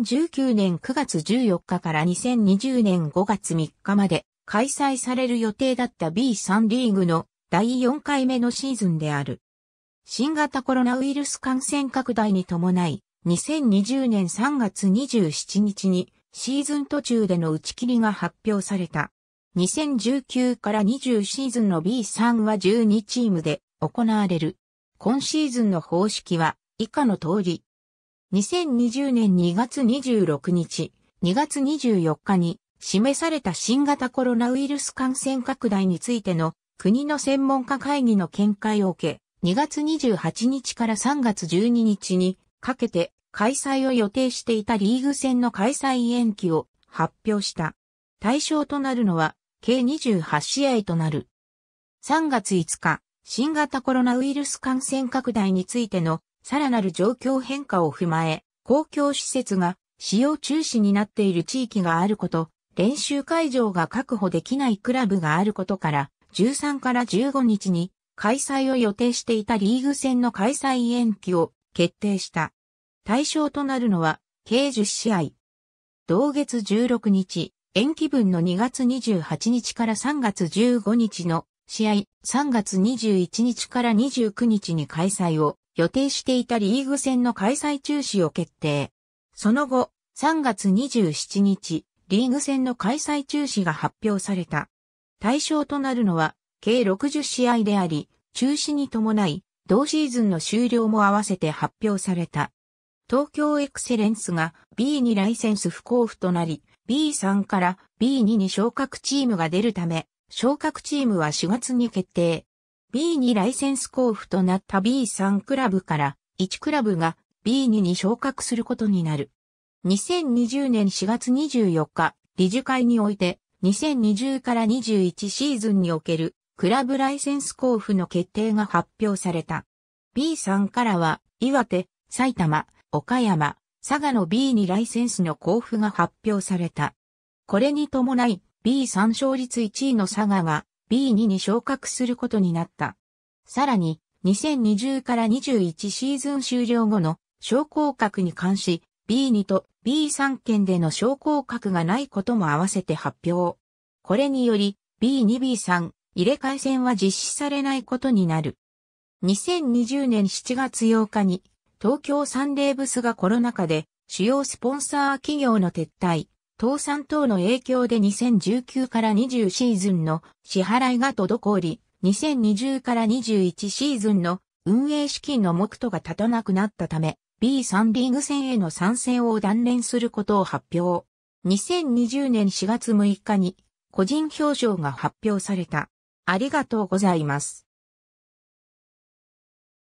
2019年9月14日から2020年5月3日まで開催される予定だった B3 リーグの第4回目のシーズンである。新型コロナウイルス感染拡大に伴い、2020年3月27日にシーズン途中での打ち切りが発表された。2019から20シーズンの B3 は12チームで行われる。今シーズンの方式は以下の通り、2020年2月26日、2月24日に示された新型コロナウイルス感染拡大についての国の専門家会議の見解を受け、2月28日から3月12日にかけて開催を予定していたリーグ戦の開催延期を発表した。対象となるのは計28試合となる。3月5日、新型コロナウイルス感染拡大についてのさらなる状況変化を踏まえ、公共施設が使用中止になっている地域があること、練習会場が確保できないクラブがあることから、13から15日に開催を予定していたリーグ戦の開催延期を決定した。対象となるのは、計10試合。同月16日、延期分の2月28日から3月15日の試合、3月21日から29日に開催を予定していたリーグ戦の開催中止を決定。その後、3月27日、リーグ戦の開催中止が発表された。対象となるのは、計60試合であり、中止に伴い、同シーズンの終了も合わせて発表された。東京エクセレンスが B にライセンス不交付となり、B3 から B2 に昇格チームが出るため、昇格チームは4月に決定。B にライセンス交付となった B3 クラブから1クラブが B2 に昇格することになる。2020年4月24日、理事会において2020から21シーズンにおけるクラブライセンス交付の決定が発表された。B3 からは岩手、埼玉、岡山、佐賀の B2 ライセンスの交付が発表された。これに伴い B3 勝率1位の佐賀が B2 に昇格することになった。さらに、2020から21シーズン終了後の昇降格に関し、B2 と B3 県での昇降格がないことも合わせて発表。これにより、B2、B3 入れ替え戦は実施されないことになる。2020年7月8日に、東京サンデーブスがコロナ禍で主要スポンサー企業の撤退、倒産等の影響で2019から20シーズンの支払いが滞り、2020から21シーズンの運営資金の目途が立たなくなったため、B3 リーグ戦への参戦を断念することを発表。2020年4月6日に個人表彰が発表された。ありがとうございます。